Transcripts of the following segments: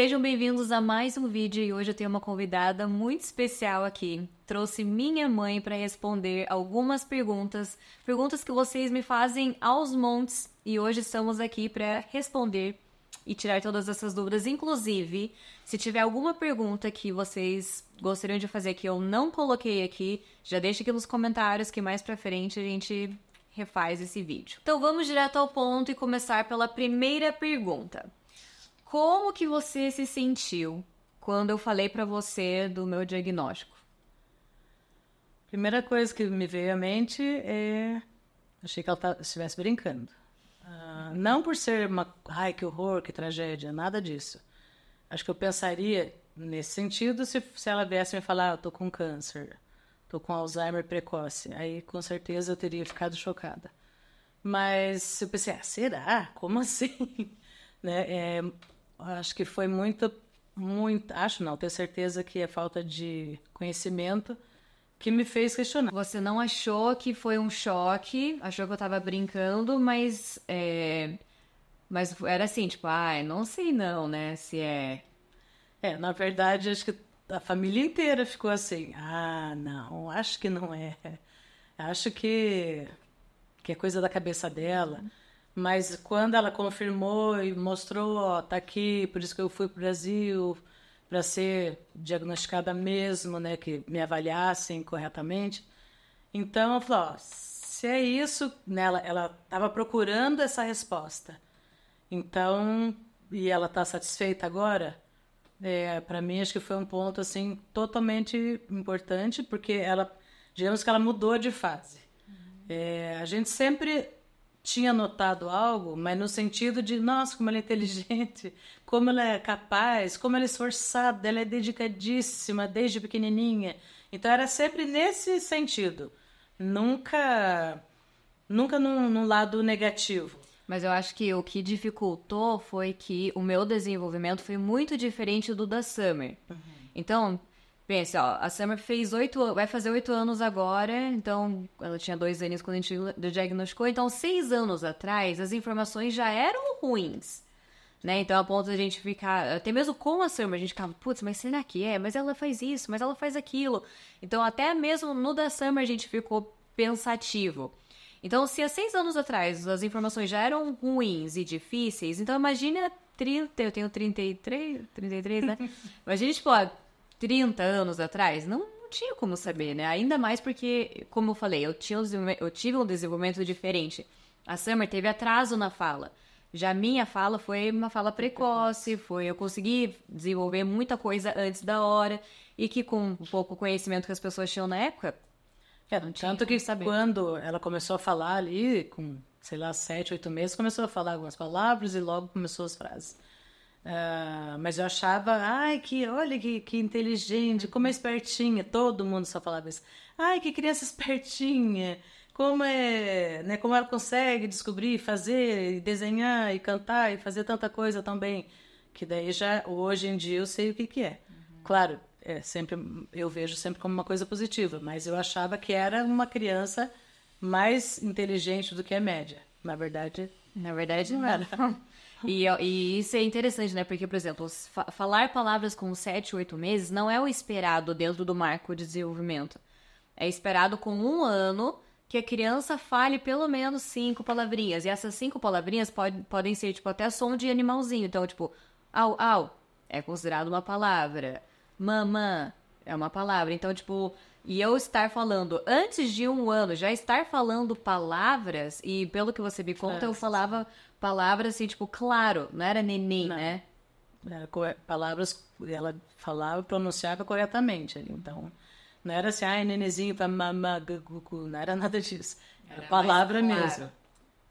Sejam bem-vindos a mais um vídeo e hoje eu tenho uma convidada muito especial aqui. Trouxe minha mãe para responder algumas perguntas, perguntas que vocês me fazem aos montes e hoje estamos aqui para responder e tirar todas essas dúvidas. Inclusive, se tiver alguma pergunta que vocês gostariam de fazer que eu não coloquei aqui, já deixa aqui nos comentários que mais para frente a gente refaz esse vídeo. Então vamos direto ao ponto e começar pela primeira pergunta. Como que você se sentiu quando eu falei para você do meu diagnóstico? Primeira coisa que me veio à mente é achei que ela tá, estivesse brincando. Uh, não por ser uma ai que horror, que tragédia, nada disso. Acho que eu pensaria nesse sentido se, se ela viesse me falar, ah, tô com câncer, tô com Alzheimer precoce. Aí com certeza eu teria ficado chocada. Mas eu pensei, ah, será? Como assim? né? É, acho que foi muita, muita, acho não, tenho certeza que é falta de conhecimento que me fez questionar. Você não achou que foi um choque, achou que eu tava brincando, mas é, mas era assim, tipo, ai, ah, não sei não, né, se é... É, na verdade, acho que a família inteira ficou assim, ah, não, acho que não é, acho que, que é coisa da cabeça dela. Mas quando ela confirmou e mostrou, ó, tá aqui, por isso que eu fui para o Brasil, para ser diagnosticada mesmo, né, que me avaliassem corretamente. Então, eu falei, ó, se é isso, né, ela estava procurando essa resposta. Então, e ela está satisfeita agora? É, para mim, acho que foi um ponto, assim, totalmente importante, porque ela, digamos que ela mudou de fase. Uhum. É, a gente sempre tinha notado algo, mas no sentido de, nossa, como ela é inteligente, como ela é capaz, como ela é esforçada, ela é dedicadíssima desde pequenininha. Então era sempre nesse sentido, nunca nunca num, num lado negativo. Mas eu acho que o que dificultou foi que o meu desenvolvimento foi muito diferente do da Summer. Uhum. Então, Pensa, ó, a Summer fez oito vai fazer oito anos agora, então ela tinha dois anos quando a gente diagnosticou, então seis anos atrás as informações já eram ruins. Né? Então, a ponto da gente ficar. Até mesmo com a Summer, a gente ficava, putz, mas será que é? Mas ela faz isso, mas ela faz aquilo. Então, até mesmo no da Summer, a gente ficou pensativo. Então, se há seis anos atrás as informações já eram ruins e difíceis, então imagina 30, eu tenho 33, 33, né? Imagina, tipo, 30 anos atrás, não, não tinha como saber, né? Ainda mais porque, como eu falei, eu, tinha um eu tive um desenvolvimento diferente. A Summer teve atraso na fala. Já minha fala foi uma fala precoce, foi eu consegui desenvolver muita coisa antes da hora e que com um pouco conhecimento que as pessoas tinham na época. É, não tinha tanto que saber. quando ela começou a falar ali, com, sei lá, sete, oito meses, começou a falar algumas palavras e logo começou as frases. Uh, mas eu achava, ai, que olha que, que inteligente, como é espertinha. Todo mundo só falava isso. Ai, que criança espertinha. Como é, né, como ela consegue descobrir, fazer, desenhar e cantar e fazer tanta coisa também. Que daí já hoje em dia eu sei o que que é. Uhum. Claro, é sempre eu vejo sempre como uma coisa positiva, mas eu achava que era uma criança mais inteligente do que a média. Na verdade, na verdade não era. E, e, isso é interessante, né? Porque, por exemplo, fa falar palavras com 7, 8 meses não é o esperado dentro do marco de desenvolvimento. É esperado com um ano que a criança fale pelo menos cinco palavrinhas. E essas cinco palavrinhas pode, podem ser, tipo, até som de animalzinho. Então, tipo, au, au é considerado uma palavra. Mamã é uma palavra. Então, tipo, e eu estar falando, antes de um ano, já estar falando palavras, e pelo que você me conta, eu falava palavras assim, tipo, claro, não era neném, não. né? Era palavras, ela falava, pronunciava corretamente. Então, não era assim, ai, nenenzinho pra mamá, não era nada disso. Era, era palavra claro. mesmo.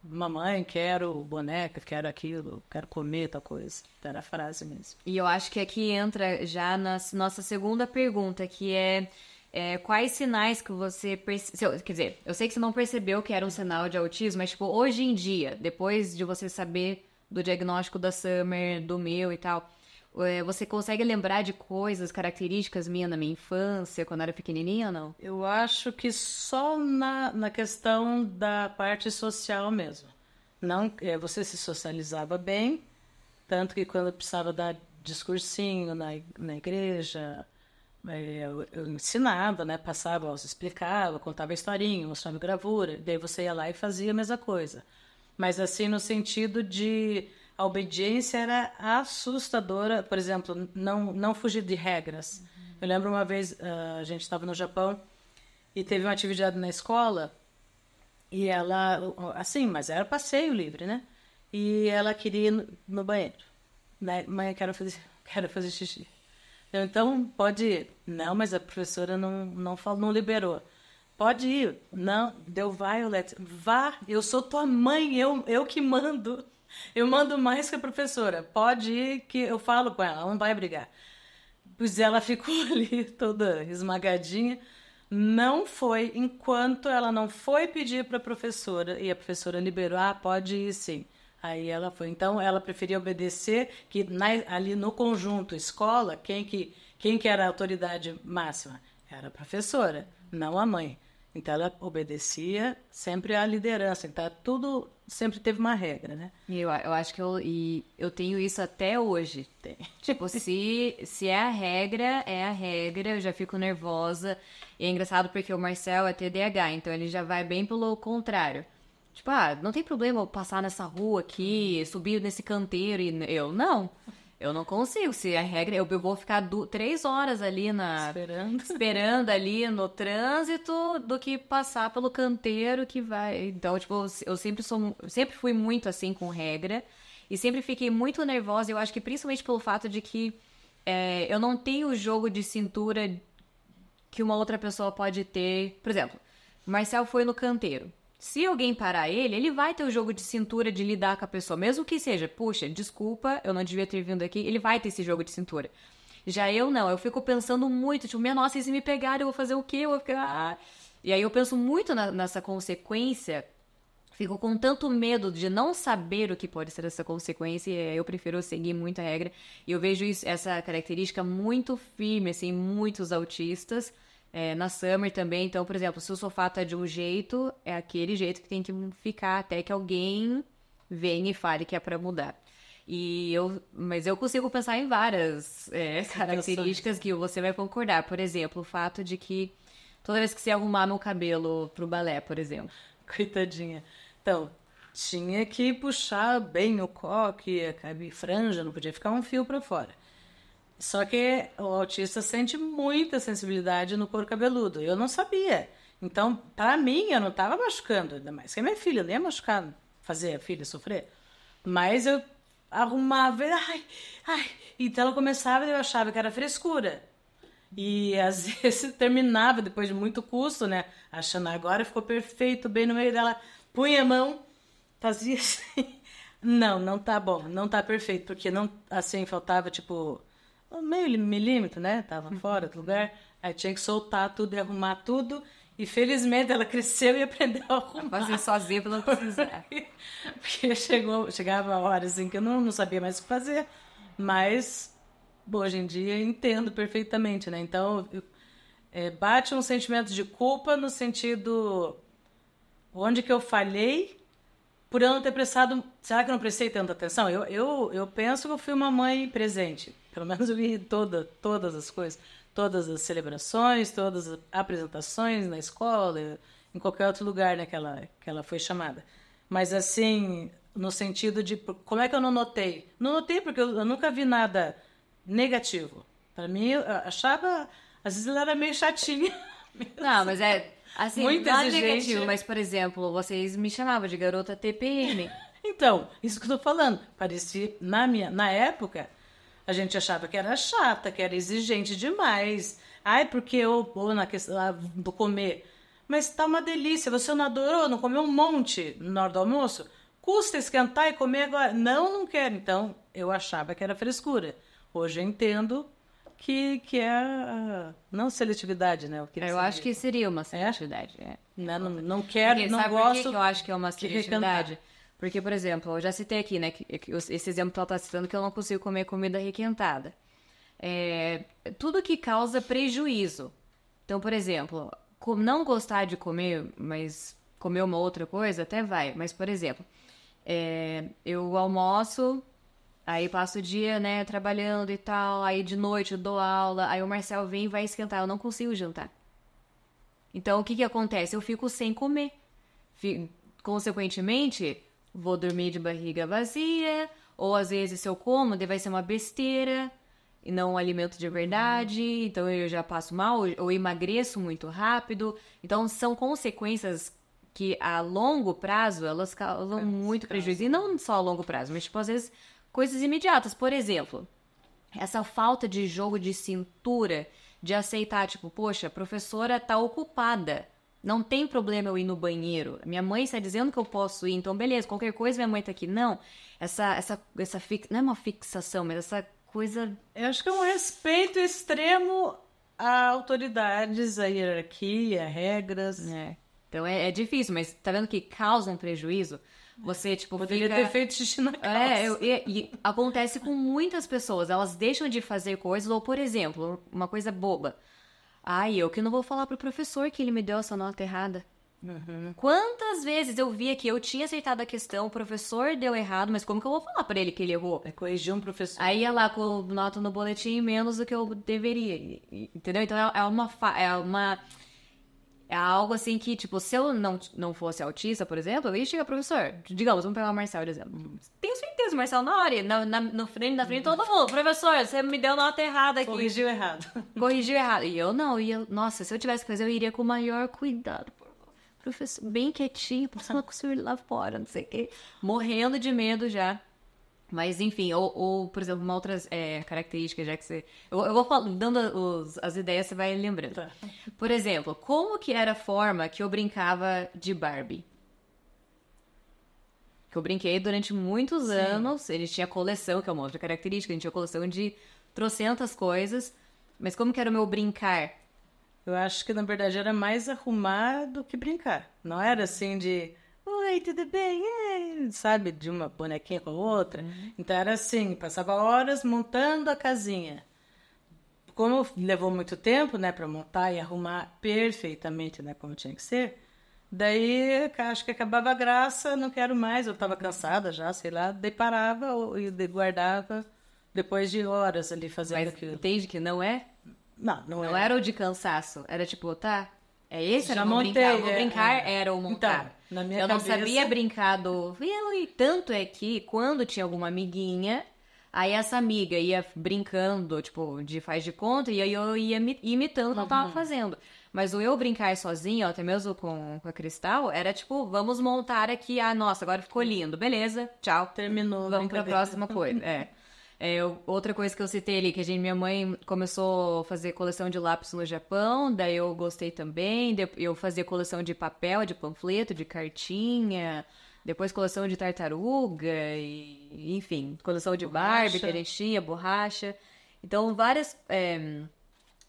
Mamãe, quero boneca, quero aquilo, quero comer tal coisa. Então era a frase mesmo. E eu acho que aqui entra já na nossa segunda pergunta, que é é, quais sinais que você percebeu? Quer dizer, eu sei que você não percebeu que era um sinal de autismo, mas, tipo, hoje em dia, depois de você saber do diagnóstico da Summer, do meu e tal, é, você consegue lembrar de coisas, características minha na minha infância, quando era pequenininha ou não? Eu acho que só na, na questão da parte social mesmo. Não, é, você se socializava bem, tanto que quando precisava dar discursinho na, na igreja, é, eu, eu ensinava, né? Passava, explicava, contava historinha, mostrava gravura. Daí você ia lá e fazia a mesma coisa. Mas assim, no sentido de a obediência era assustadora. Por exemplo, não, não fugir de regras. Uhum. Eu lembro uma vez, ah, a gente estava no Japão e teve uma atividade na escola e ela, assim, mas era passeio livre, né? E ela queria ir no, no banheiro. Né? Mãe, quero fazer, quero fazer xixi então, pode ir. Não, mas a professora não, não, falou, não liberou. Pode ir. Não, deu Violet. Vá, eu sou tua mãe, eu, eu que mando. Eu mando mais que a professora. Pode ir que eu falo com ela, ela não vai brigar. Pois ela ficou ali toda esmagadinha. Não foi enquanto ela não foi pedir para a professora e a professora liberou. Ah, pode ir sim. Aí ela foi. Então ela preferia obedecer que na, ali no conjunto escola, quem que, quem que era a autoridade máxima? Era a professora, não a mãe. Então ela obedecia sempre à liderança. Então tudo sempre teve uma regra, né? E eu, eu acho que eu, e eu tenho isso até hoje. Tem. Tipo, se, se é a regra, é a regra. Eu já fico nervosa. E é engraçado porque o Marcel é TDAH, então ele já vai bem pelo contrário. Tipo, ah, não tem problema eu passar nessa rua aqui, subir nesse canteiro e eu não. Eu não consigo. Se a regra eu, eu vou ficar do, três horas ali na esperando. esperando ali no trânsito do que passar pelo canteiro que vai. Então, tipo, eu sempre sou, sempre fui muito assim com regra e sempre fiquei muito nervosa. Eu acho que principalmente pelo fato de que é, eu não tenho o jogo de cintura que uma outra pessoa pode ter. Por exemplo, Marcel foi no canteiro. Se alguém parar ele, ele vai ter o jogo de cintura de lidar com a pessoa, mesmo que seja, puxa, desculpa, eu não devia ter vindo aqui, ele vai ter esse jogo de cintura. Já eu não, eu fico pensando muito, tipo, minha nossa, e se me pegar, eu vou fazer o quê? Eu vou ficar. Ah. E aí eu penso muito na, nessa consequência, fico com tanto medo de não saber o que pode ser essa consequência, e eu prefiro seguir muito a regra. E eu vejo isso, essa característica muito firme, assim, muitos autistas é, na Summer também, então, por exemplo, se o sofá tá de um jeito, é aquele jeito que tem que ficar até que alguém venha e fale que é para mudar. E eu, mas eu consigo pensar em várias é, características que você vai concordar. Por exemplo, o fato de que toda vez que você arrumar meu cabelo pro balé, por exemplo. Coitadinha. Então, tinha que puxar bem o coque, a franja, não podia ficar um fio para fora. Só que o autista sente muita sensibilidade no couro cabeludo. Eu não sabia. Então, para mim, eu não estava machucando, ainda mais que a minha filha, nem machucar, fazer a filha sofrer. Mas eu arrumava, ai, ai. Então ela começava e eu achava que era frescura. E às vezes terminava depois de muito custo, né? Achando agora ficou perfeito, bem no meio dela, punha a mão, fazia assim. Não, não tá bom, não tá perfeito, porque não assim faltava tipo meio milímetro, né? Tava fora do lugar. Aí tinha que soltar tudo e arrumar tudo. E felizmente ela cresceu e aprendeu a arrumar. Fazer sozinha pra não precisar. Porque chegou, chegava a hora assim que eu não, não sabia mais o que fazer. Mas bom, hoje em dia entendo perfeitamente, né? Então eu, é, bate um sentimento de culpa no sentido onde que eu falhei por eu não ter prestado. Será que eu não prestei tanta atenção? Eu, eu, eu penso que eu fui uma mãe presente. Pelo menos eu vi toda, todas as coisas, todas as celebrações, todas as apresentações na escola, em qualquer outro lugar né, que, ela, que ela foi chamada. Mas assim, no sentido de como é que eu não notei? Não notei porque eu, eu nunca vi nada negativo. Para mim, eu achava, às vezes ela era meio chatinha. Não, mas é assim, Muito é negativo, mas por exemplo, vocês me chamavam de garota TPM. então, isso que eu tô falando, parecia na minha, na época, a gente achava que era chata, que era exigente demais. Ai, porque eu vou na questão do ah, comer. Mas tá uma delícia, você não adorou, não comeu um monte na hora do almoço? Custa esquentar e comer agora? Não, não quero. Então, eu achava que era frescura. Hoje eu entendo que, que é não seletividade, né? eu, eu acho que seria uma é? seletividade. É? É. Não, não, não, quero, Porque, não sabe gosto. Por que eu acho que é uma seletividade? Porque, por exemplo, eu já citei aqui, né, esse exemplo que ela tá citando que eu não consigo comer comida requentada. É, tudo que causa prejuízo. Então, por exemplo, não gostar de comer, mas comer uma outra coisa, até vai. Mas, por exemplo, é, eu almoço, aí passo o dia, né, trabalhando e tal, aí de noite eu dou aula, aí o Marcel vem e vai esquentar, eu não consigo jantar. Então, o que que acontece? Eu fico sem comer. Fico, consequentemente, vou dormir de barriga vazia, ou às vezes se eu como, vai ser uma besteira e não um alimento de verdade, então eu já passo mal, ou emagreço muito rápido. Então são consequências que a longo prazo elas causam muito prejuízo. E não só a longo prazo, mas tipo, às vezes coisas imediatas. Por exemplo, essa falta de jogo de cintura, de aceitar, tipo, poxa, a professora tá ocupada. Não tem problema eu ir no banheiro. Minha mãe está dizendo que eu posso ir, então beleza, qualquer coisa minha mãe tá aqui. Não, essa, essa, essa fix... não é uma fixação, mas essa coisa. Eu acho que é um respeito extremo a autoridades, a hierarquia, a regras. É. Então é, é, difícil, mas tá vendo que causa um prejuízo? Você, tipo, Poderia fica... ter feito xixi na calça. É, eu, e, e acontece com muitas pessoas. Elas deixam de fazer coisas, ou, por exemplo, uma coisa boba Ai, ah, eu que não vou falar pro professor que ele me deu essa nota errada. Uhum. Quantas vezes eu via que eu tinha acertado a questão, o professor deu errado, mas como que eu vou falar para ele que ele errou? É corrigir um professor. Aí ia lá com nota no boletim menos do que eu deveria, entendeu? Então é uma, é uma é é algo assim que, tipo, se eu não, não fosse autista, por exemplo, eu ia chegar, professor, digamos, vamos pegar o Marcel, por exemplo. Tenho certeza, o Marcel na hora, na, na, no frente, na frente todo mundo, professor, você me deu nota errada aqui. Corrigiu errado. Corrigiu errado. E eu não, ia, nossa, se eu tivesse que fazer, eu iria com o maior cuidado, por Professor, bem quietinho, professor com o senhor lá fora, não sei o quê. Morrendo de medo já. Mas, enfim, ou, ou, por exemplo, uma outra é, característica, já que você. Eu, eu vou falando, dando os, as ideias, você vai lembrando. Tá. Por exemplo, como que era a forma que eu brincava de Barbie? Que eu brinquei durante muitos Sim. anos. Ele tinha coleção, que é uma outra característica, a gente tinha coleção de trocentas coisas. Mas como que era o meu brincar? Eu acho que, na verdade, era mais arrumar do que brincar. Não era assim de Oi, tudo bem? É", sabe, de uma bonequinha com a outra. Uhum. Então era assim, passava horas montando a casinha. Como levou muito tempo, né, para montar e arrumar perfeitamente, né, como tinha que ser, daí acho que acabava a graça, não quero mais, eu estava cansada já, sei lá, deparava parava e guardava depois de horas ali fazendo Mas aquilo. entende que não é? Não, não, não era. É. era o de cansaço, era tipo, tá, é esse? Já montei, brincar. Vou brincar é, é. era o montar. Então, na minha eu cabeça... não sabia brincar do E tanto é que quando tinha alguma amiguinha, aí essa amiga ia brincando, tipo, de faz de conta, e aí eu ia imitando o que eu tava uhum. fazendo. Mas o eu brincar sozinho, até mesmo com, com a Cristal, era tipo, vamos montar aqui, ah, nossa, agora ficou lindo. Beleza, tchau. Terminou. Vamos né? pra próxima coisa. É. É, outra coisa que eu citei ali, que a gente, minha mãe começou a fazer coleção de lápis no Japão, daí eu gostei também, eu fazia coleção de papel, de panfleto, de cartinha, depois coleção de tartaruga, e, enfim, coleção de Barbie, que borracha. Então, várias, é,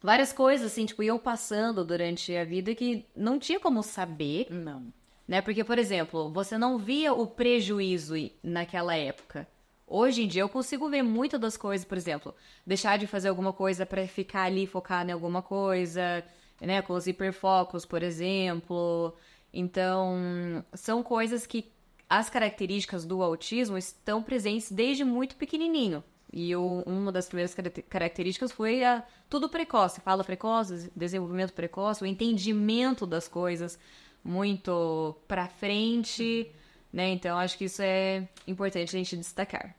várias coisas, assim, tipo, iam passando durante a vida que não tinha como saber. Não. Né? Porque, por exemplo, você não via o prejuízo naquela época. Hoje em dia eu consigo ver muitas das coisas, por exemplo, deixar de fazer alguma coisa para ficar ali focado em alguma coisa, né, com os hiperfocos, por exemplo. Então, são coisas que as características do autismo estão presentes desde muito pequenininho. E eu, uma das primeiras características foi a, tudo precoce, fala precoce, desenvolvimento precoce, o entendimento das coisas muito para frente. Uhum né? Então, acho que isso é importante a gente destacar.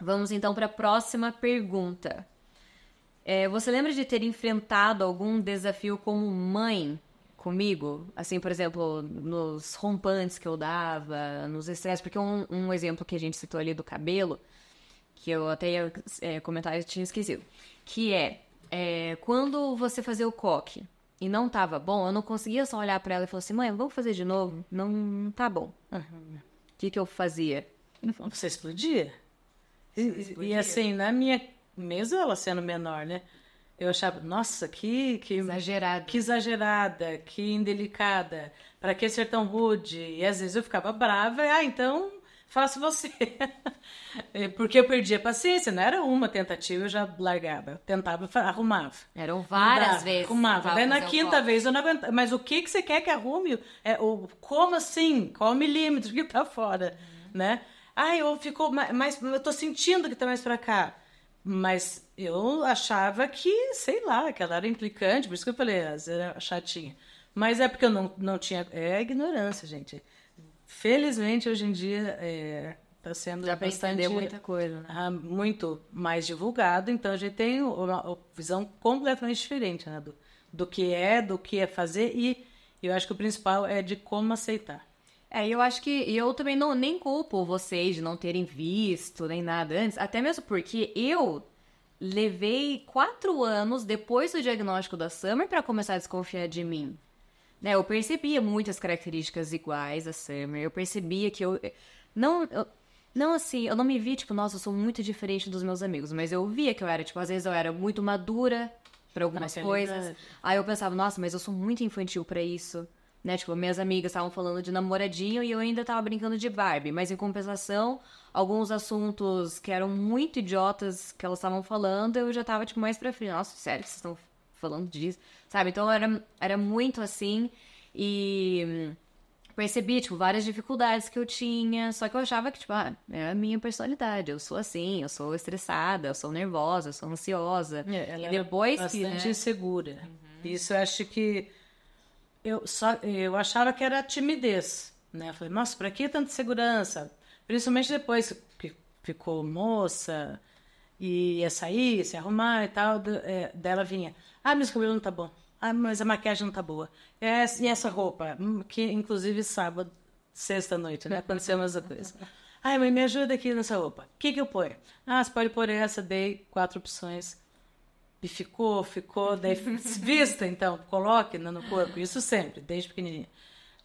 Vamos então para a próxima pergunta. É, você lembra de ter enfrentado algum desafio como mãe comigo? Assim, por exemplo, nos rompantes que eu dava, nos estresses, porque um, um exemplo que a gente citou ali do cabelo, que eu até ia é, comentar e tinha esquecido, que é, é quando você fazia o coque, e não tava bom, eu não conseguia só olhar para ela e falar assim, mãe, vamos fazer de novo? Não, tá bom. O uhum. que que eu fazia? Você explodia. Você explodia. E, e, assim, na minha mesa, ela sendo menor, né? Eu achava, nossa, que... que exagerada. Que exagerada, que indelicada. Para que ser tão rude? E às vezes eu ficava brava, ah, então faço você. É, porque eu perdi a paciência, não era uma tentativa, eu já largava. Tentava, arrumava. Eram várias vezes. Arrumava. Daí na quinta vez eu não aguentava. Mas o que, que você quer que arrume? É, ou, como assim? Qual o milímetro que tá fora? Uhum. Né? Ah, eu ficou mais. Eu tô sentindo que tá mais pra cá. Mas eu achava que, sei lá, que ela era implicante, por isso que eu falei, ela era chatinha. Mas é porque eu não, não tinha. É ignorância, gente. Felizmente, hoje em dia, está é, tá sendo Já bastante... muita coisa, né? ah, Muito mais divulgado, então a gente tem uma visão completamente diferente, né? Do, do que é, do que é fazer e eu acho que o principal é de como aceitar. É, eu acho que eu também não nem culpo vocês de não terem visto nem nada antes, até mesmo porque eu levei quatro anos depois do diagnóstico da Summer para começar a desconfiar de mim. Né, eu percebia muitas características iguais a Summer. Eu percebia que eu. Não, eu, não assim, eu não me vi, tipo, nossa, eu sou muito diferente dos meus amigos, mas eu via que eu era, tipo, às vezes eu era muito madura para algumas coisas. É aí eu pensava, nossa, mas eu sou muito infantil para isso. Né, tipo, minhas amigas estavam falando de namoradinho e eu ainda tava brincando de Barbie, mas em compensação, alguns assuntos que eram muito idiotas que elas estavam falando, eu já tava tipo mais para frente, nossa, sério, vocês estão falando disso, sabe? Então era, era muito assim e percebi, tipo, várias dificuldades que eu tinha, só que eu achava que, tipo, ah, é a minha personalidade, eu sou assim, eu sou estressada, eu sou nervosa, eu sou ansiosa. É, ela e depois bastante que, né? insegura. Uhum. Isso eu acho que eu só eu achava que era timidez, né? Eu falei, nossa, para que tanta segurança? Principalmente depois que ficou moça e ia sair, se arrumar e tal, é, dela vinha. Ah, meu cabelo não tá bom. Ah, mas a maquiagem não tá boa. E essa, e essa roupa? Hum, que, inclusive, sábado, sexta-noite, né? Aconteceu a mesma coisa. Ai, mãe, me ajuda aqui nessa roupa. O que, que eu ponho? Ah, você pode pôr essa, dei quatro opções. E ficou, ficou, daí vista, então, coloque no corpo, isso sempre, desde pequenininha.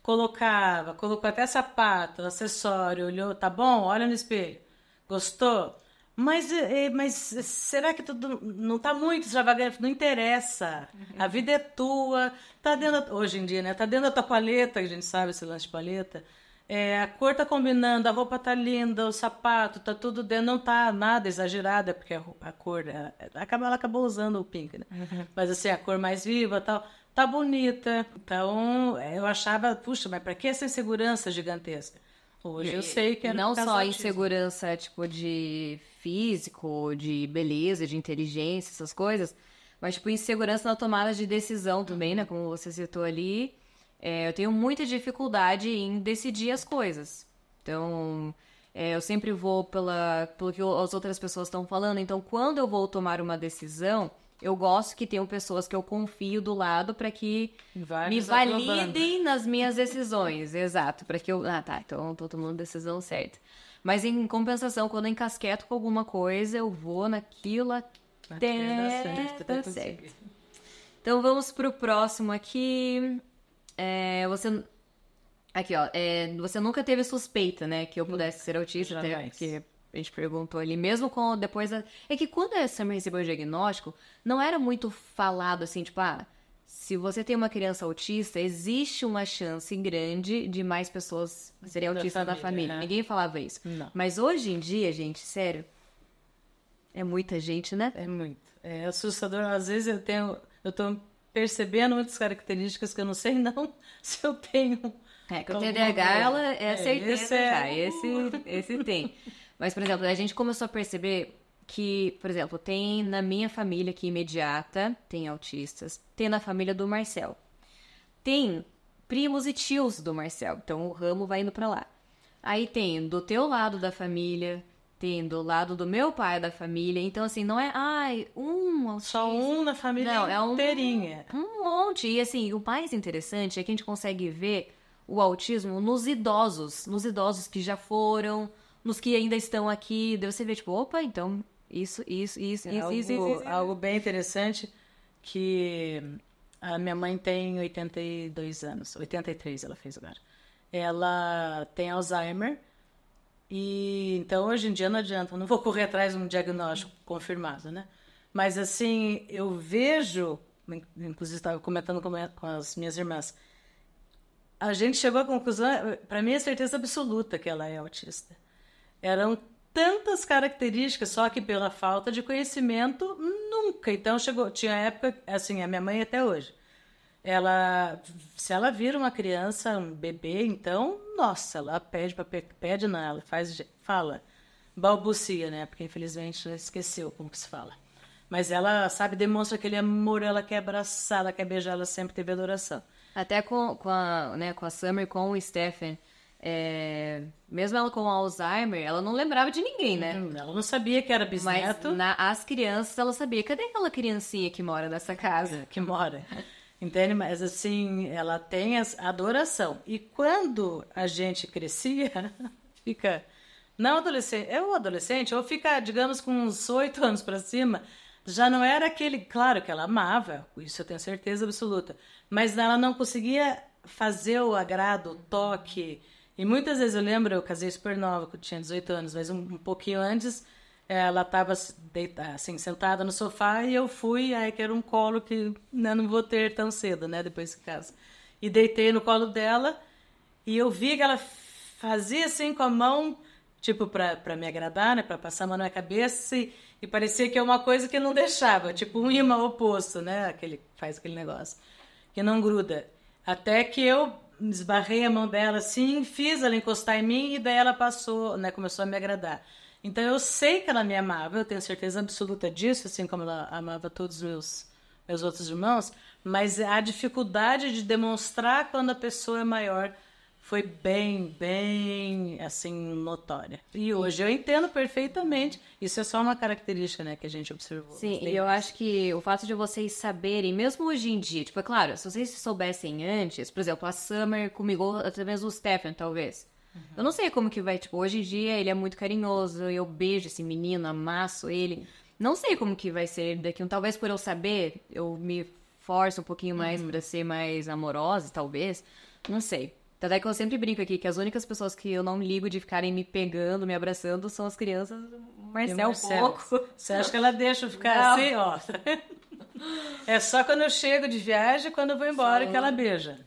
Colocava, colocou até sapato, acessório, olhou, tá bom? Olha no espelho. Gostou? Mas, eh, eh, mas será que tudo não está muito extravagante? Não interessa. Uhum. A vida é tua. Tá dentro, hoje em dia, né? Tá dentro da tua paleta, a gente sabe esse lance de paleta. É, a cor tá combinando, a roupa tá linda, o sapato, tá tudo dentro, não tá nada exagerada, é porque a, roupa, a cor, ela, é, é, ela acabou usando o pink, né? Uhum. Mas assim, a cor mais viva tal, tá bonita. Então, eu achava, puxa, mas para que essa insegurança gigantesca? Hoje eu sei que era é não só insegurança tipo de físico, de beleza, de inteligência, essas coisas, mas tipo insegurança na tomada de decisão também, né? Como você citou ali, é, eu tenho muita dificuldade em decidir as coisas. Então é, eu sempre vou pela pelo que as outras pessoas estão falando. Então quando eu vou tomar uma decisão eu gosto que tenham pessoas que eu confio do lado para que Vai me validem nas minhas decisões. Exato, para que eu, ah, tá, então tô tomando decisão certa. Mas em compensação, quando eu encasqueto com alguma coisa, eu vou naquilo até dar certo. certo. Então vamos pro próximo aqui. É, você Aqui, ó. É, você nunca teve suspeita, né? Que eu pudesse ser autista. Até, a gente perguntou ali, mesmo com depois. Da... É que quando a Sam recebeu o diagnóstico, não era muito falado assim, tipo, ah, se você tem uma criança autista, existe uma chance grande de mais pessoas serem autistas da família. família. Né? Ninguém falava isso. Não. Mas hoje em dia, gente, sério, é muita gente, né? É muito. É assustador. Às vezes eu tenho. Eu tô percebendo muitas características que eu não sei não se eu tenho. É, que o TDAH, ela é, é certeza, é esse é... Tá, esse, esse tem. Mas, por exemplo, a gente começou a perceber que, por exemplo, tem na minha família aqui imediata, tem autistas, tem na família do Marcel. Tem primos e tios do Marcel, então o ramo vai indo para lá. Aí tem do teu lado da família, tem do lado do meu pai da família, então assim, não é, ai, um autista. Só um na família não, é um, inteirinha. Um monte, e assim, o mais interessante é que a gente consegue ver o autismo nos idosos, nos idosos que já foram, nos que ainda estão aqui, daí você vê, tipo, opa, então isso, isso, isso, isso, algo, isso, isso, isso. Algo bem interessante que a minha mãe tem 82 anos, 83 ela fez agora. Ela tem Alzheimer e então hoje em dia não adianta, não vou correr atrás de um diagnóstico confirmado, né? Mas assim, eu vejo, inclusive estava comentando com, com as minhas irmãs, a gente chegou à conclusão, para mim é certeza absoluta que ela é autista. Eram tantas características, só que pela falta de conhecimento, nunca. Então chegou, tinha época, assim, a minha mãe até hoje. Ela, se ela vira uma criança, um bebê, então, nossa, ela pede para pede não, ela faz fala balbucia, né? Porque infelizmente ela esqueceu como que se fala. Mas ela, sabe, demonstra aquele amor, ela quer abraçar, ela quer beijar, ela sempre teve adoração. Até com, com, a, né, com a Summer, com o Stephen, é, mesmo ela com Alzheimer, ela não lembrava de ninguém, né? Hum, ela não sabia que era bisneto. Mas na, as crianças, ela sabia. Cadê aquela criancinha que mora nessa casa? É, que mora. Entende? Mas assim, ela tem a adoração. E quando a gente crescia, fica. Não adolescente, é o adolescente, ou fica, digamos, com uns oito anos para cima, já não era aquele. Claro que ela amava, isso eu tenho certeza absoluta. Mas ela não conseguia fazer o agrado, o toque e muitas vezes eu lembro, eu casei super nova, eu tinha 18 anos, mas um, um pouquinho antes eh, ela estava assim, sentada no sofá e eu fui, aí que era um colo que né, não vou ter tão cedo, né, depois que casa. E deitei no colo dela e eu vi que ela fazia assim com a mão, tipo para me agradar, né, para passar a mão na minha cabeça e, e parecia que é uma coisa que não deixava, tipo um imã oposto, né, aquele faz aquele negócio que não gruda. Até que eu esbarrei a mão dela assim, fiz ela encostar em mim e daí ela passou, né, começou a me agradar. Então eu sei que ela me amava, eu tenho certeza absoluta disso, assim como ela amava todos os meus meus outros irmãos, mas a dificuldade de demonstrar quando a pessoa é maior foi bem, bem assim notória. E hoje eu entendo perfeitamente. Isso é só uma característica, né, que a gente observou. Sim, e eu acho que o fato de vocês saberem, mesmo hoje em dia, tipo, é claro, se vocês soubessem antes, por exemplo, a Summer comigo, ou até mesmo o Stephen, talvez. Uhum. Eu não sei como que vai, tipo, hoje em dia ele é muito carinhoso, eu beijo esse menino, amasso ele. Não sei como que vai ser daqui, um, talvez por eu saber, eu me forço um pouquinho mais uhum. para ser mais amorosa, talvez. Não sei. Tanto é que eu sempre brinco aqui que as únicas pessoas que eu não ligo de ficarem me pegando, me abraçando, são as crianças. é Marcelo, pouco. Você acha que ela deixa eu ficar não. assim, ó? É só quando eu chego de viagem, quando eu vou embora, só... que ela beija.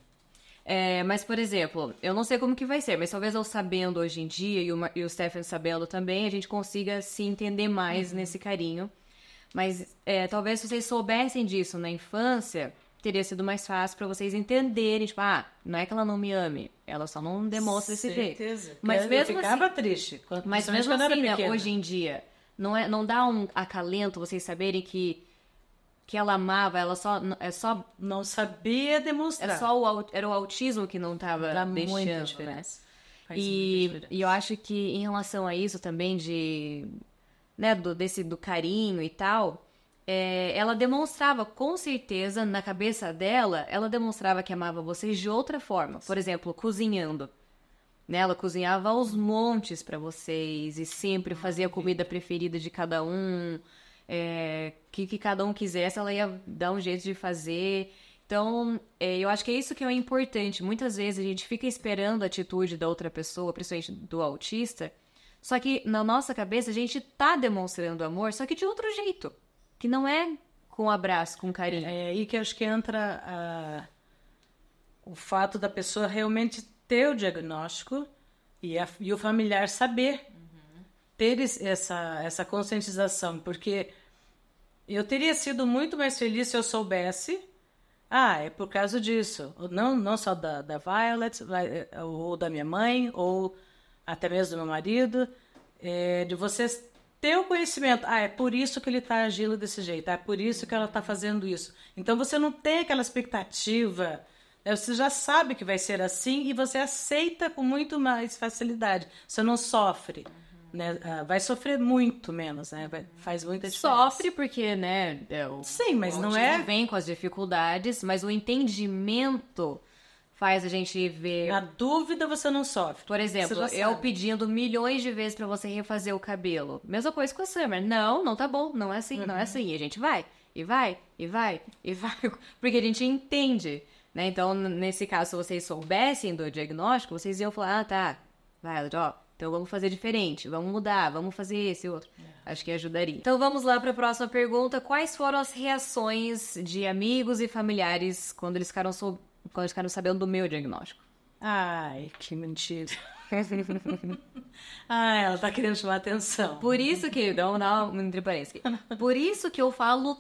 É, mas, por exemplo, eu não sei como que vai ser, mas talvez eu sabendo hoje em dia e o, e o Stephen sabendo também, a gente consiga se entender mais uhum. nesse carinho. Mas é, talvez se vocês soubessem disso na infância, teria sido mais fácil para vocês entenderem, tipo, ah, não é que ela não me ame, ela só não demonstra desse jeito. Certeza. Mas eu mesmo ficava assim, triste. mas mesmo assim, né, hoje em dia, não é, não dá um acalento vocês saberem que que ela amava, ela só é só não sabia demonstrar. É só o era o autismo que não estava dá deixando, né? muita diferença. Né? E, e eu acho que em relação a isso também de né, do, desse do carinho e tal, é, ela demonstrava com certeza na cabeça dela, ela demonstrava que amava vocês de outra forma. Por exemplo, cozinhando. Né? Ela cozinhava aos montes para vocês e sempre fazia a comida preferida de cada um. É, que, que cada um quisesse, ela ia dar um jeito de fazer. Então, é, eu acho que é isso que é importante. Muitas vezes a gente fica esperando a atitude da outra pessoa, principalmente do autista. Só que na nossa cabeça a gente tá demonstrando amor, só que de outro jeito que não é com abraço, com carinho. É, é aí que acho que entra a... Ah, o fato da pessoa realmente ter o diagnóstico e, a... e o familiar saber uhum. ter essa, essa conscientização, porque eu teria sido muito mais feliz se eu soubesse. Ah, é por causa disso. Não, não só da, da Violet, eh, ou da minha mãe, ou até mesmo do meu marido, é, de vocês ter o conhecimento. Ah, é por isso que ele está agindo desse jeito. Ah, é por isso que ela está fazendo isso. Então você não tem aquela expectativa. Né? Você já sabe que vai ser assim e você aceita com muito mais facilidade. Você não sofre. Né? Ah, vai sofrer muito menos, né? Vai, faz muita diferença. Sofre porque, né? É o, Sim, mas o não é. vem com as dificuldades, mas o entendimento faz a gente ver. A dúvida você não sofre. Por exemplo, eu pedindo milhões de vezes para você refazer o cabelo. Mesma coisa com a Summer. Não, não tá bom, não é assim, uhum. não é uhum. assim. E a gente vai, e vai, e vai, e vai, porque a gente entende. Né? Então, nesse caso, se vocês soubessem do diagnóstico, vocês iam falar, ah, tá, vai, ó, então vamos fazer diferente, vamos mudar, vamos fazer esse outro. É. Acho que ajudaria. Então vamos lá para a próxima pergunta. Quais foram as reações de amigos e familiares quando eles ficaram sob quando eles ficaram sabendo do meu diagnóstico. Ai, que mentira. ah, ela tá querendo chamar atenção. Por isso que. Não, não, entre parênteses. Por isso que eu falo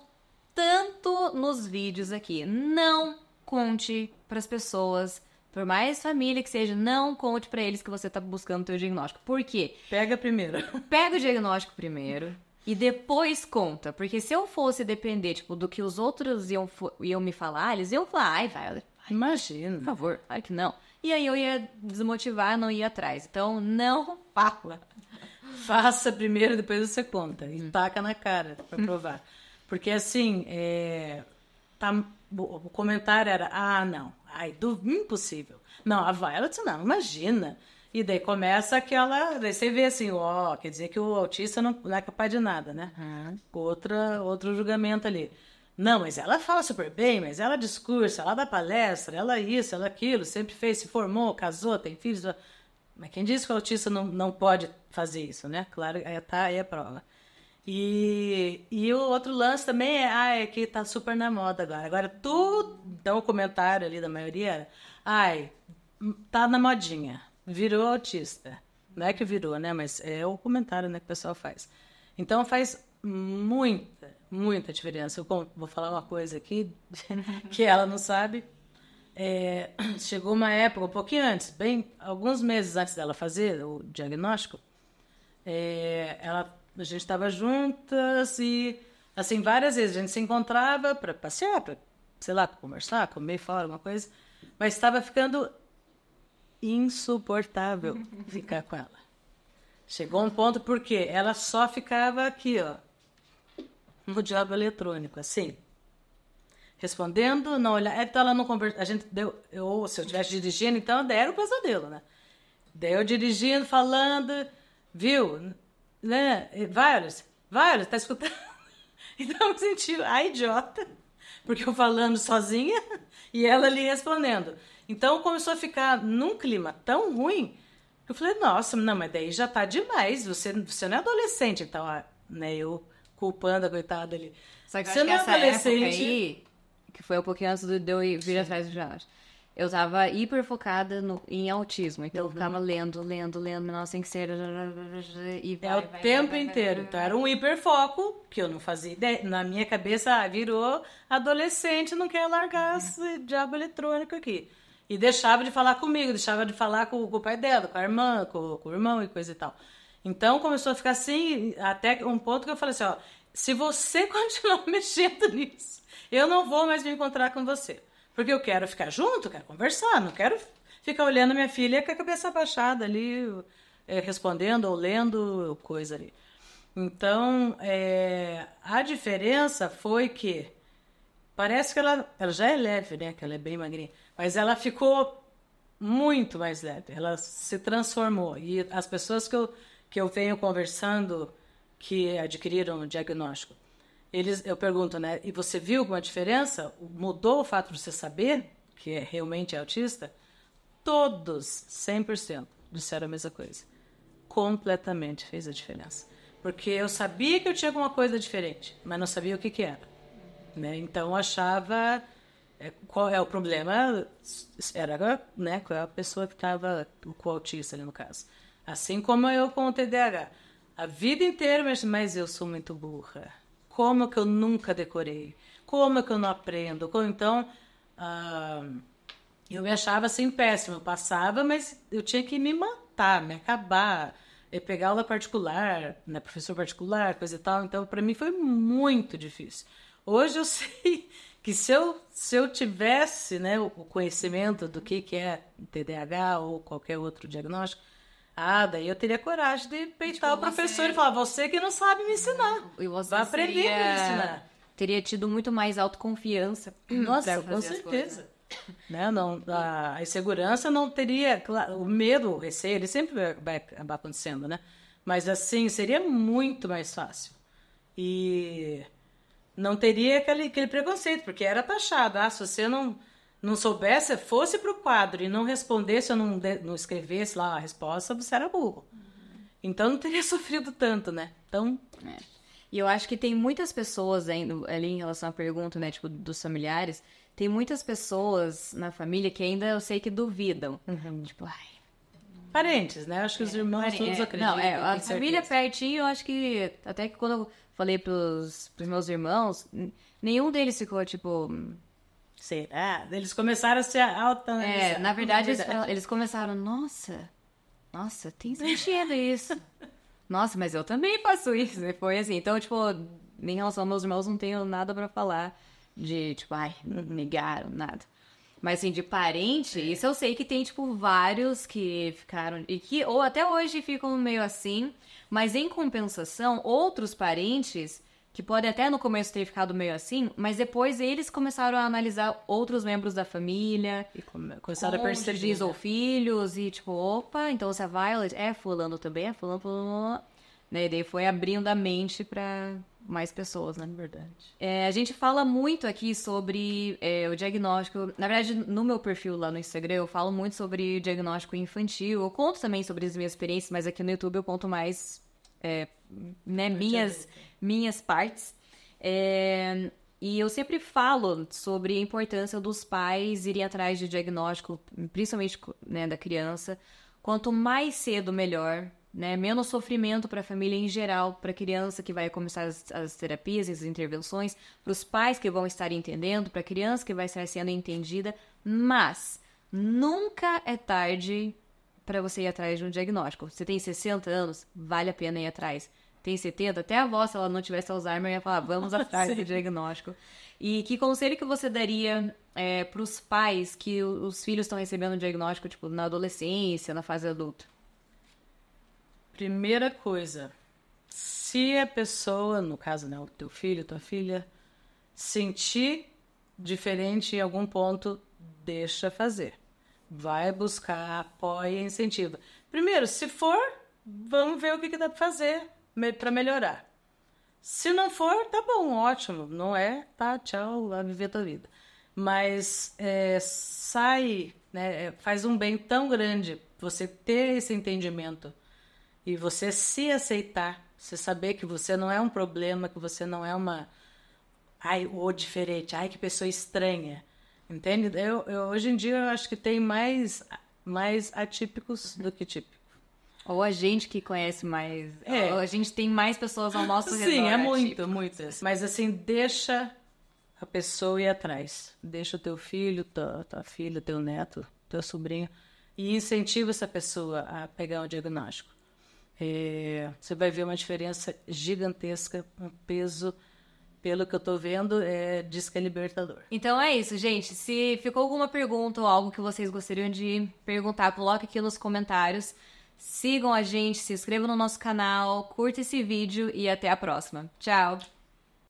tanto nos vídeos aqui. Não conte para as pessoas. Por mais família que seja, não conte para eles que você tá buscando o teu diagnóstico. Por quê? Pega primeiro. Pega o diagnóstico primeiro e depois conta. Porque se eu fosse depender, tipo, do que os outros iam, iam me falar, eles iam falar, ai, vai, Imagina. Por favor, claro que não. E aí eu ia desmotivar, não ia atrás. Então, não fala. Faça primeiro, depois você conta. E hum. taca na cara para hum. provar. Porque assim, é... tá... o comentário era, ah, não, ai, do... impossível. Não, a Violet não, imagina. E daí começa aquela. Daí você vê assim, ó, quer dizer que o autista não, não é capaz de nada, né? Uhum. Outra, outro julgamento ali. Não, mas ela fala super bem, mas ela discursa, ela dá palestra, ela isso, ela aquilo, sempre fez, se formou, casou, tem filhos. Mas quem diz que o autista não, não pode fazer isso, né? Claro, aí tá aí a é prova. E, e o outro lance também é, ah, é que tá super na moda agora. Agora, tudo, então o comentário ali da maioria era, ai, hum, tá na modinha, virou autista. Não é que virou, né? Mas é o comentário né, que o pessoal faz. Então faz muita, muita diferença. Eu vou falar uma coisa aqui que ela não sabe. É, chegou uma época, um pouquinho antes, bem alguns meses antes dela fazer o diagnóstico, é, ela, a gente estava juntas e assim várias vezes a gente se encontrava para passear, para sei lá, para conversar, comer falar alguma coisa, mas estava ficando insuportável ficar com ela. Chegou um ponto porque ela só ficava aqui, ó no diabo eletrônico, assim. Respondendo, não olhar. É então tá ela não conversa. A gente deu. Eu, se eu estivesse dirigindo, então era o um pesadelo, né? Daí eu dirigindo, falando, viu? Né? Violet, Violet, tá escutando? Então eu senti a idiota, porque eu falando sozinha e ela ali respondendo. Então começou a ficar num clima tão ruim que eu falei, nossa, não, mas daí já tá demais. Você, você não é adolescente, então, ah, né? Eu culpando a coitada ali. Só que Você não é adolescente. Aí, que foi um pouquinho antes de eu vir Sim. atrás do Jorge. Eu tava hiper focada no, em autismo, então uhum. eu ficava lendo, lendo, lendo, nossa, tem que ser. E é vai, é o vai, tempo vai, inteiro. Então era um hiperfoco, que eu não fazia ideia. Na minha cabeça, ah, virou adolescente, não quer largar é. esse diabo eletrônico aqui. E deixava de falar comigo, deixava de falar com, com o pai dela, com a irmã, com, com o irmão e coisa e tal. Então começou a ficar assim, até um ponto que eu falei assim: ó, se você continuar mexendo nisso, eu não vou mais me encontrar com você. Porque eu quero ficar junto, quero conversar, não quero ficar olhando minha filha com a cabeça abaixada ali, é, respondendo ou lendo coisa ali. Então, é, a diferença foi que parece que ela, ela já é leve, né? Que ela é bem magrinha, mas ela ficou muito mais leve. Ela se transformou e as pessoas que eu que eu venho conversando que adquiriram o diagnóstico, eles, eu pergunto, né? E você viu alguma diferença? Mudou o fato de você saber que é, realmente é autista? Todos, 100%, disseram a mesma coisa. Completamente fez a diferença. Porque eu sabia que eu tinha alguma coisa diferente, mas não sabia o que, que era. Né? Então, eu achava é, qual é o problema era né, é a pessoa que estava com o autista ali no caso Assim como eu com o TDAH. A vida inteira, mas, mas eu sou muito burra. Como que eu nunca decorei? Como que eu não aprendo? Como, então, uh, eu me achava assim péssima. Eu passava, mas eu tinha que me matar, me acabar. Eh, pegar aula particular, né, professor particular, coisa e tal. Então, para mim foi muito difícil. Hoje eu sei que se eu, se eu tivesse né, o conhecimento do que, que é TDAH ou qualquer outro diagnóstico, ah, daí eu teria coragem de peitar tipo, o professor você... e falar: você que não sabe me ensinar. E você Vai aprender seria... me ensinar. Teria tido muito mais autoconfiança. Nossa, com certeza. Né? Não, a, a insegurança não teria. Claro, o medo, o receio, ele sempre vai acabar acontecendo, né? Mas assim, seria muito mais fácil. E não teria aquele, aquele preconceito, porque era taxado. Ah, se você não não soubesse, fosse para o quadro e não respondesse ou não, não escrevesse lá a resposta, você era burro. Então não teria sofrido tanto, né? Então. É. E eu acho que tem muitas pessoas ainda ali em relação à pergunta, né? Tipo, dos familiares, tem muitas pessoas na família que ainda eu sei que duvidam. Uhum. Tipo, ai, Parentes, né? Acho que é, os irmãos pare... todos é. acreditam. Não, é, a certeza. família pertinho, eu acho que. Até que quando eu falei pros, pros meus irmãos, nenhum deles ficou, tipo, Será? Eles começaram a se autoanalisar. Né? É, na verdade, na verdade. Eles, eles, começaram, nossa, nossa, tem sentido isso. nossa, mas eu também faço isso. E foi assim, então, tipo, em relação aos meus irmãos, não tenho nada para falar de, tipo, ai, uhum. negaram, nada. Mas, assim, de parente, é. isso eu sei que tem, tipo, vários que ficaram. E que, ou até hoje ficam meio assim. Mas, em compensação, outros parentes que podem até no começo ter ficado meio assim, mas depois eles começaram a analisar outros membros da família. E começaram a perceber. os ou né? filhos, e tipo, opa, então se a Violet é fulano também, é fulano, fulano. Né? E daí foi abrindo a mente para mais pessoas, né? Verdade. É, a gente fala muito aqui sobre é, o diagnóstico. Na verdade, no meu perfil lá no Instagram, eu falo muito sobre diagnóstico infantil. Eu conto também sobre as minhas experiências, mas aqui no YouTube eu conto mais é, né, minhas minhas partes. É, e eu sempre falo sobre a importância dos pais irem atrás de diagnóstico, principalmente né, da criança. Quanto mais cedo, melhor. Né? Menos sofrimento para a família em geral, para a criança que vai começar as, as terapias, as intervenções, para os pais que vão estar entendendo, para a criança que vai estar sendo entendida. Mas nunca é tarde para você ir atrás de um diagnóstico. Você tem 60 anos, vale a pena ir atrás tem 70, até a avó, se ela não tivesse Alzheimer, ia falar, vamos atrás do diagnóstico. E que conselho que você daria é, para os pais que os filhos estão recebendo o diagnóstico, tipo, na adolescência, na fase adulta? Primeira coisa, se a pessoa, no caso, né, o teu filho, tua filha, sentir diferente em algum ponto, deixa fazer. Vai buscar, apoio e incentivo. Primeiro, se for, vamos ver o que, que dá para fazer para melhorar. Se não for, tá bom, ótimo. Não é, tá, tchau, a viver tua vida. Mas é, sai, né, é, faz um bem tão grande você ter esse entendimento e você se aceitar, você saber que você não é um problema, que você não é uma. Ai, o diferente, ai, que pessoa estranha. Entende? Eu, eu, hoje em dia eu acho que tem mais, mais atípicos do que típicos. Ou a gente que conhece mais. É. Ou a gente tem mais pessoas ao nosso redor. Sim, é, é tipo muito, tipo. muitas. Mas assim, deixa a pessoa ir atrás. Deixa o teu filho, tua, tua filha, teu neto, teu sobrinho. E incentiva essa pessoa a pegar um diagnóstico. É, você vai ver uma diferença gigantesca um peso pelo que eu tô vendo, é, diz que é libertador. Então é isso, gente. Se ficou alguma pergunta ou algo que vocês gostariam de perguntar, coloque aqui nos comentários. Sigam a gente, se inscrevam no nosso canal, curta esse vídeo e até a próxima. Tchau!